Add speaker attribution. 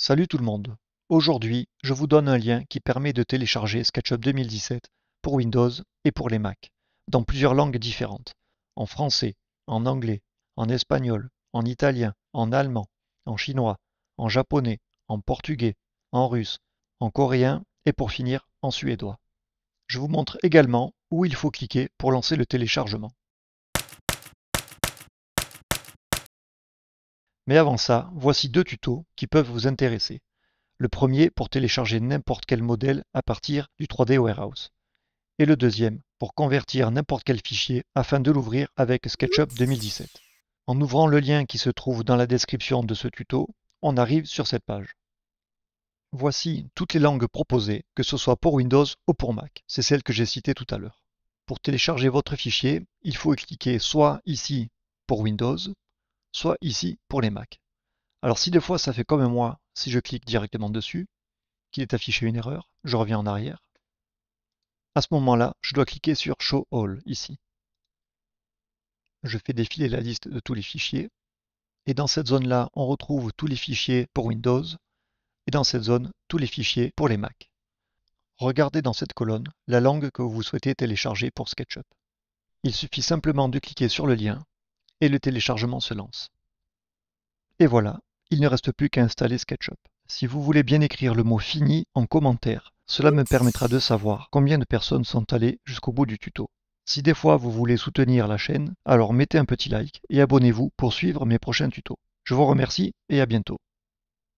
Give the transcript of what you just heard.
Speaker 1: Salut tout le monde. Aujourd'hui, je vous donne un lien qui permet de télécharger SketchUp 2017 pour Windows et pour les Mac, dans plusieurs langues différentes, en français, en anglais, en espagnol, en italien, en allemand, en chinois, en japonais, en portugais, en russe, en coréen et pour finir en suédois. Je vous montre également où il faut cliquer pour lancer le téléchargement. Mais avant ça, voici deux tutos qui peuvent vous intéresser. Le premier pour télécharger n'importe quel modèle à partir du 3D Warehouse. Et le deuxième pour convertir n'importe quel fichier afin de l'ouvrir avec SketchUp 2017. En ouvrant le lien qui se trouve dans la description de ce tuto, on arrive sur cette page. Voici toutes les langues proposées, que ce soit pour Windows ou pour Mac. C'est celle que j'ai citée tout à l'heure. Pour télécharger votre fichier, il faut cliquer soit ici pour Windows, soit ici pour les Mac. Alors si des fois ça fait comme moi, si je clique directement dessus, qu'il est affiché une erreur, je reviens en arrière. À ce moment-là, je dois cliquer sur Show All ici. Je fais défiler la liste de tous les fichiers. Et dans cette zone-là, on retrouve tous les fichiers pour Windows. Et dans cette zone, tous les fichiers pour les Mac. Regardez dans cette colonne la langue que vous souhaitez télécharger pour SketchUp. Il suffit simplement de cliquer sur le lien et le téléchargement se lance. Et voilà, il ne reste plus qu'à installer SketchUp. Si vous voulez bien écrire le mot fini en commentaire, cela me permettra de savoir combien de personnes sont allées jusqu'au bout du tuto. Si des fois vous voulez soutenir la chaîne, alors mettez un petit like et abonnez-vous pour suivre mes prochains tutos. Je vous remercie et à bientôt.